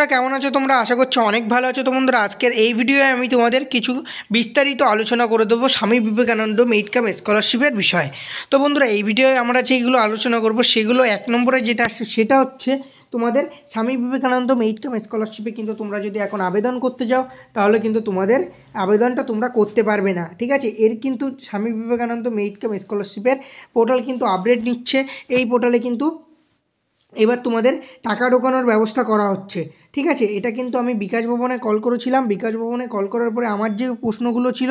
তোমরা কেমন আছো তোমরা আশা করছো অনেক ভালো আছো তো বন্ধুরা আজকের এই ভিডিওয় আমি তোমাদের কিছু বিস্তারিত আলোচনা করে দেবো স্বামী বিবেকানন্দ মেড কাম স্কলারশিপের বিষয়ে তো বন্ধুরা এই ভিডিওয়ে আমরা যেগুলো আলোচনা করব সেগুলো এক নম্বরে যেটা আসছে সেটা হচ্ছে তোমাদের স্বামী বিবেকানন্দ মেড কাম স্কলারশিপে কিন্তু তোমরা যদি এখন আবেদন করতে যাও তাহলে কিন্তু তোমাদের আবেদনটা তোমরা করতে পারবে না ঠিক আছে এর কিন্তু স্বামী বিবেকানন্দ মেড কাম স্কলারশিপের পোর্টাল কিন্তু আপডেট নিচ্ছে এই পোর্টালে কিন্তু এবার তোমাদের টাকা ঢোকানোর ব্যবস্থা করা হচ্ছে ঠিক আছে এটা কিন্তু আমি বিকাশ ভবনে কল করেছিলাম বিকাশ ভবনে কল করার পরে আমার যে প্রশ্নগুলো ছিল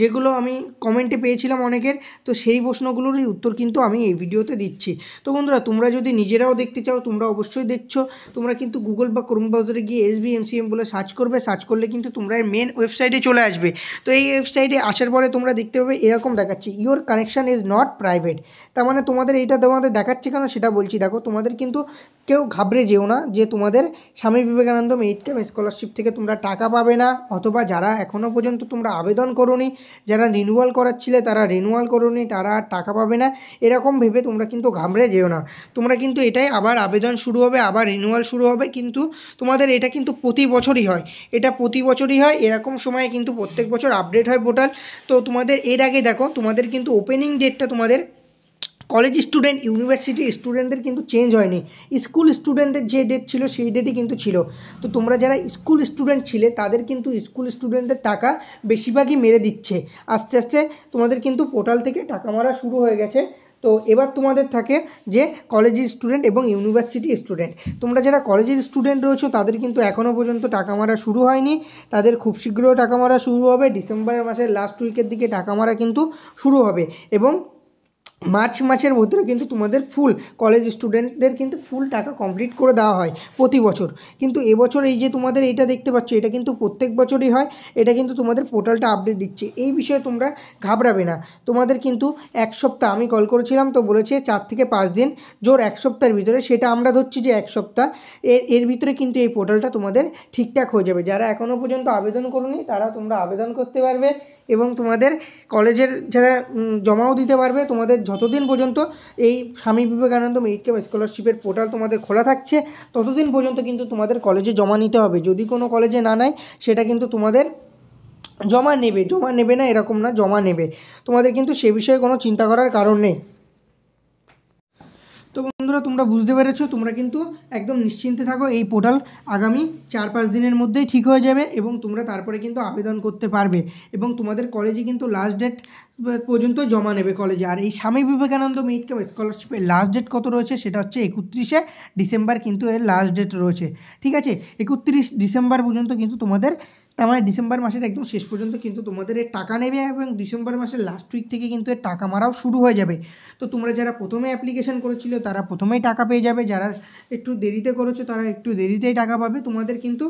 যেগুলো আমি কমেন্টে পেয়েছিলাম অনেকের তো সেই প্রশ্নগুলোরই উত্তর কিন্তু আমি এই ভিডিওতে দিচ্ছি তো বন্ধুরা তোমরা যদি নিজেরাও দেখতে চাও তোমরা অবশ্যই দেখছো তোমরা কিন্তু গুগল বা ক্রোম ব্রাউজারে গিয়ে এস বি এমসিএম বলে সার্চ করবে সার্চ করলে কিন্তু তোমরা এর মেন ওয়েবসাইটে চলে আসবে তো এই ওয়েবসাইটে আসার পরে তোমরা দেখতে পাবে এরকম দেখাচ্ছে your connection is not private তার মানে তোমাদের এইটা তোমাদের দেখাচ্ছে কেন সেটা বলছি দেখো তোমাদের কিন্তু কিন্তু কেউ ঘাবড়ে যেও না যে তোমাদের স্বামী বিবেকানন্দ মেরিট ক্যাম্প স্কলারশিপ থেকে তোমরা টাকা পাবে না অথবা যারা এখনও পর্যন্ত তোমরা আবেদন করোনি যারা রিনিউয়াল করাচ্ছিলে তারা করো করোনি তারা টাকা পাবে না এরকম ভেবে তোমরা কিন্তু ঘাবড়ে যেও না তোমরা কিন্তু এটাই আবার আবেদন শুরু হবে আবার রিনুয়াল শুরু হবে কিন্তু তোমাদের এটা কিন্তু প্রতি বছরই হয় এটা প্রতি বছরই হয় এরকম সময়ে কিন্তু প্রত্যেক বছর আপডেট হয় পোর্টাল তো তোমাদের এর আগে দেখো তোমাদের কিন্তু ওপেনিং ডেটটা তোমাদের কলেজ স্টুডেন্ট ইউনিভার্সিটি স্টুডেন্টদের কিন্তু চেঞ্জ হয়নি স্কুল স্টুডেন্টদের যে ডেট ছিল সেই ডেটই কিন্তু ছিল তো তোমরা যারা স্কুল স্টুডেন্ট ছিলে তাদের কিন্তু স্কুল স্টুডেন্টদের টাকা বেশিরভাগই মেরে দিচ্ছে আস্তে আস্তে তোমাদের কিন্তু পোর্টাল থেকে টাকা মারা শুরু হয়ে গেছে তো এবার তোমাদের থাকে যে কলেজের স্টুডেন্ট এবং ইউনিভার্সিটি স্টুডেন্ট তোমরা যারা কলেজের স্টুডেন্ট রয়েছো তাদের কিন্তু এখনও পর্যন্ত টাকা মারা শুরু হয়নি তাদের খুব শীঘ্রই টাকা মারা শুরু হবে ডিসেম্বরের মাসের লাস্ট উইকের দিকে টাকা মারা কিন্তু শুরু হবে এবং মার্চ মাসের ভিতরে কিন্তু তোমাদের ফুল কলেজ স্টুডেন্টদের কিন্তু ফুল টাকা কমপ্লিট করে দেওয়া হয় প্রতি বছর কিন্তু এবছর এই যে তোমাদের এটা দেখতে পাচ্ছ এটা কিন্তু প্রত্যেক বছরই হয় এটা কিন্তু তোমাদের পোর্টালটা আপডেট দিচ্ছে এই বিষয়ে তোমরা ঘাবড়াবে না তোমাদের কিন্তু এক সপ্তাহ আমি কল করেছিলাম তো বলেছে চার থেকে পাঁচ দিন জোর এক সপ্তাহের ভিতরে সেটা আমরা ধরছি যে এক সপ্তাহ এর এর ভিতরে কিন্তু এই পোর্টালটা তোমাদের ঠিকঠাক হয়ে যাবে যারা এখনও পর্যন্ত আবেদন করনি তারা তোমরা আবেদন করতে পারবে এবং তোমাদের কলেজের যারা জমাও দিতে পারবে তোমাদের যতদিন পর্যন্ত এই স্বামী বিবেকানন্দ মেরিট ক্যাম্প স্কলারশিপের পোর্টাল তোমাদের খোলা থাকছে ততদিন পর্যন্ত কিন্তু তোমাদের কলেজে জমা নিতে হবে যদি কোনো কলেজে না নেয় সেটা কিন্তু তোমাদের জমা নেবে জমা নেবে না এরকম না জমা নেবে তোমাদের কিন্তু সে বিষয়ে কোনো চিন্তা করার কারণ নেই বন্ধুরা তোমরা বুঝতে পেরেছো তোমরা কিন্তু একদম নিশ্চিন্তে থাকো এই পোর্টাল আগামী চার পাঁচ দিনের মধ্যেই ঠিক হয়ে যাবে এবং তোমরা তারপরে কিন্তু আবেদন করতে পারবে এবং তোমাদের কলেজে কিন্তু লাস্ট ডেট পর্যন্ত জমা নেবে কলেজে আর এই স্বামী বিবেকানন্দ মেড কাপ স্কলারশিপের লাস্ট ডেট কত রয়েছে সেটা হচ্ছে একত্রিশে ডিসেম্বর কিন্তু এর লাস্ট ডেট রয়েছে ঠিক আছে একত্রিশ ডিসেম্বর পর্যন্ত কিন্তু তোমাদের তার মানে ডিসেম্বর মাসের একদম শেষ পর্যন্ত কিন্তু তোমাদের এর টাকা নেবে এবং ডিসেম্বর মাসের লাস্ট উইক থেকে কিন্তু এর টাকা মারাও শুরু হয়ে যাবে তো তোমরা যারা প্রথমে অ্যাপ্লিকেশন করেছিল তারা প্রথমেই টাকা পেয়ে যাবে যারা একটু দেরিতে করেছো তারা একটু দেরিতেই টাকা পাবে তোমাদের কিন্তু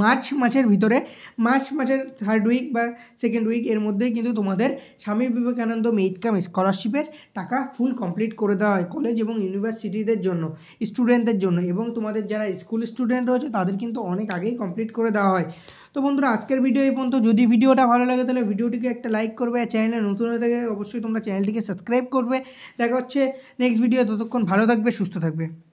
মার্চ মাসের ভিতরে মার্চ মাসের থার্ড উইক বা সেকেন্ড উইক এর মধ্যেই কিন্তু তোমাদের স্বামী বিবেকানন্দ মেইটকাম স্কলারশিপের টাকা ফুল কমপ্লিট করে দেওয়া হয় কলেজ এবং ইউনিভার্সিটিদের জন্য স্টুডেন্টদের জন্য এবং তোমাদের যারা স্কুল স্টুডেন্ট রয়েছে তাদের কিন্তু অনেক আগেই কমপ্লিট করে দেওয়া হয় তো বন্ধুরা আজকের ভিডিও এই পর্যন্ত যদি ভিডিওটা ভালো লাগে তাহলে ভিডিওটিকে একটা লাইক করবে আর চ্যানেলে নতুন হয়ে থাকে অবশ্যই তোমরা চ্যানেলটিকে সাবস্ক্রাইব করবে দেখা হচ্ছে নেক্সট ভিডিও ততক্ষণ ভালো থাকবে সুস্থ থাকবে